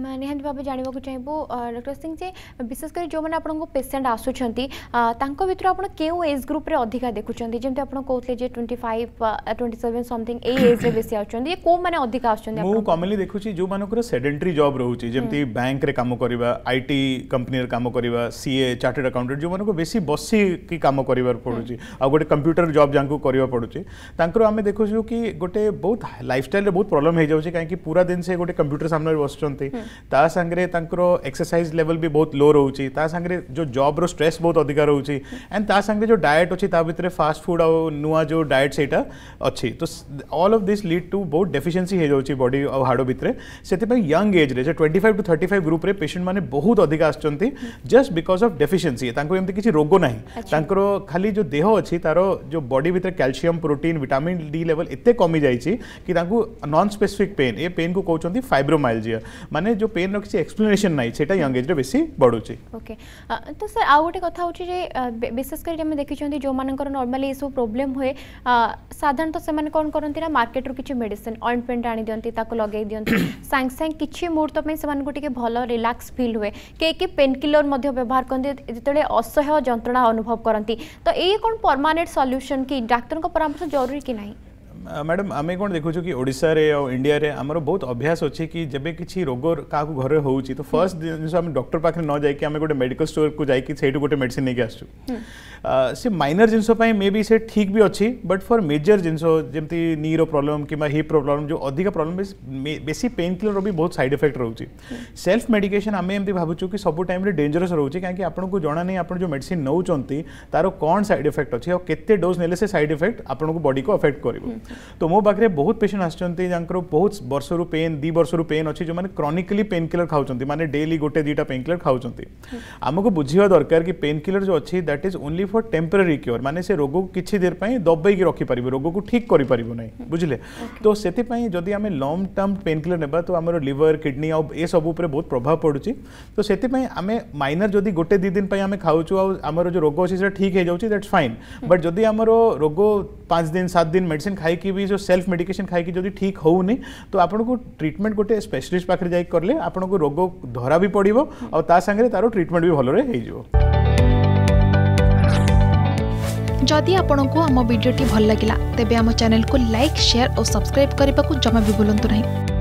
निहत भाव जानवाक चाहबू डॉक्टर सिंह जी विशेषकर जो मैंने आपको पेसेंट आसुच्च भितर आप एज ग्रुप अधिका देखुंत जमी आप कहते हैं twenty five twenty seven something age base आसुच्चे कौ मैंने अधिक आसमेली देखुची जो मानक सेडेन्ट्री जब रोचे जमी बैंक कम कर आई टी कंपनी काम कर सी ए चार्टेड अकाउंटे जो मैं बेस बस कि कम कर पड़ू आ गए कंप्यूटर जब जहाँ कर पड़ूर आम देखु कि गोटे बहुत लाइफ स्टाइल बहुत प्रोब्लम हो जाए कहीं पूरा दिन से गोटे कंप्यूटर सामने बस तांगे एक्सरसाइज लेवल भी बहुत लो रोचे जो जब रेस बहुत अधिक रोच एंड तांगे जो डायट अच्छी भितर फास्टफुड आ नुआ जो डायट से अच्छी तो all of this lead to बहुत डेफिसीयसी हो जाए बडी और हाड़ भितर से यंग एज्रे twenty five to thirty five group patient मैंने बहुत अधिक आस बिकज अफ डेफिसीयसीम किसी रोग ना खाली जो देह अच्छी तार जो बडी भितर calcium protein vitamin D level एत कमी जाए कि नन स्पेसीफिक पेन ये पेन को कौन फाइब्रोमाइलजि मैंने ମାନେ ଯେଉଁ ପେନ୍ର କିଛି ଏକ୍ସପ୍ଲେନେସନ୍ ନାହିଁ ସେଇଟା ୟଙ୍ଗ ଏଜ୍ରେ ବେଶୀ ବଢ଼ୁଛି ଓକେ ତ ସାର୍ ଆଉ ଗୋଟେ କଥା ହେଉଛି ଯେ ବିଶେଷ କରି ଆମେ ଦେଖିଛନ୍ତି ଯେଉଁମାନଙ୍କର ନର୍ମାଲି ଏସବୁ ପ୍ରୋବ୍ଲେମ୍ ହୁଏ ସାଧାରଣତଃ ସେମାନେ କ'ଣ କରନ୍ତି ନା ମାର୍କେଟରୁ କିଛି ମେଡ଼ିସିନ୍ ଅଏଣ୍ଟମେଣ୍ଟ ଆଣିଦିଅନ୍ତି ତାକୁ ଲଗାଇ ଦିଅନ୍ତି ସାଙ୍ଗେ ସାଙ୍ଗେ କିଛି ମୁହୂର୍ତ୍ତ ପାଇଁ ସେମାନଙ୍କୁ ଟିକେ ଭଲ ରିଲାକ୍ସ ଫିଲ୍ ହୁଏ କିଏ କିଏ ପେନ୍ କିଲର୍ ମଧ୍ୟ ବ୍ୟବହାର କରନ୍ତି ଯେତେବେଳେ ଅସହ୍ୟ ଯନ୍ତ୍ରଣା ଅନୁଭବ କରନ୍ତି ତ ଏଇ କ'ଣ ପରମାନେଣ୍ଟ ସଲ୍ୟୁସନ୍ କି ଡାକ୍ତରଙ୍କ ପରାମର୍ଶ ଜରୁରୀ କି ନାହିଁ मैडम आम कौन देखु कि ओडा रे आ इंडिया रे आमर बहुत अभ्यास अच्छे कि जब किसी रोग क्या घर हो तो फर्स्ट जिस डक्टर पाखे न जाए गोटे मेडिकल स्टोर को जाठ गोटे मेडिसीन लेकिन आसचु माइनर जिनस मे बी से ठीक भी अच्छी बट फर मेजर जिनस जमी नी रोब्लम कि हिप प्रोब्लम जो अधिक प्रोब्लम बेस पेन किलर भी बहुत सैड इफेक्ट रोच सेल्फ मेडिकेसन आम एम भाचु कि सब टाइम डेंजरस रोचे कहीं आपको जना नहीं आज जो मेडिसीन नौ तार कौन सैड इफेक्ट अच्छी और के डोज ने सैड इफेक्ट आपको बडी को अफेक्ट कर तो मो पाखे बहुत पेसेंट आंकर बहुत रू पेन वर्ष रू पेन अच्छी जो मैंने क्रनिकली पेन किलर खाऊँ मैंने डेली गोटे दुटा पेन किलर खाऊँ आमको बुझा दरकार कि पेन किलर जो अच्छी that is only for temporary cure मैंने से रोग को किसी देर पर दबाइक रखिपार रोग को ठीक कर हम्म। बुझे तो से आम लंग टर्म पेन किलर ने तो आम लिवर किडनी आउ ए सब बहुत प्रभाव पड़ू तो से आम माइनर जो गोटे दुदिन दिन आम खाऊ जो रोग अच्छे से ठीक हो जाऊँगी दैट्स फाइन बट जदि आम रोग पाँच दिन सात दिन मेडिसिन खाई भी जो सेल्फ मेडिकेसन खाई जदि ठीक हो तो आपको ट्रिटमेंट गोटे स्पेशलीस्ट पाखे जा कले आपको रोग धरा भी पड़ो आगे तार ट्रिटमेंट भी भलरे हो जदि आपण को आम भिडी भल लगा तेब आम चेल को लाइक सेयार और सब्सक्राइब करने को जमा भी भूलु नहीं